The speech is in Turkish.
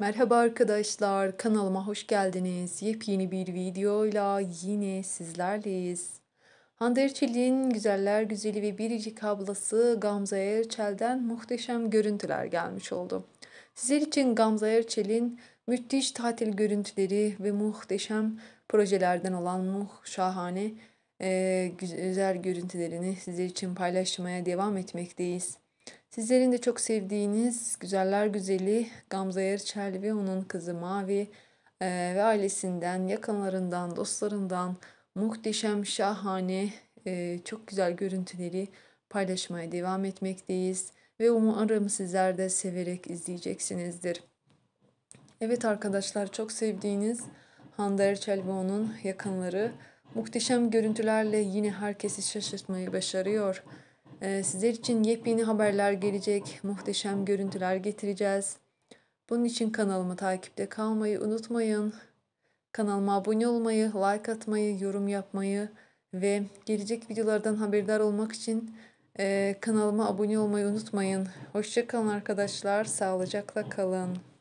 Merhaba arkadaşlar, kanalıma hoş geldiniz. Yepyeni bir videoyla yine sizlerleyiz. Hande Erçel'in güzeller güzeli ve biricik ablası Gamze Erçel'den muhteşem görüntüler gelmiş oldu. Sizler için Gamze Erçel'in müthiş tatil görüntüleri ve muhteşem projelerden olan muh şahane e, güzel görüntülerini sizler için paylaşmaya devam etmekteyiz. Sizlerin de çok sevdiğiniz güzeller güzeli Gamze Yarıçerli ve onun kızı Mavi e, ve ailesinden, yakınlarından, dostlarından muhteşem, şahane, e, çok güzel görüntüleri paylaşmaya devam etmekteyiz. Ve umarım sizler de severek izleyeceksinizdir. Evet arkadaşlar çok sevdiğiniz Hande Erçel ve onun yakınları muhteşem görüntülerle yine herkesi şaşırtmayı başarıyor. Ee, sizler için yepyeni haberler gelecek, muhteşem görüntüler getireceğiz. Bunun için kanalımı takipte kalmayı unutmayın. Kanalıma abone olmayı, like atmayı, yorum yapmayı ve gelecek videolardan haberdar olmak için e, kanalıma abone olmayı unutmayın. Hoşçakalın arkadaşlar, sağlıcakla kalın.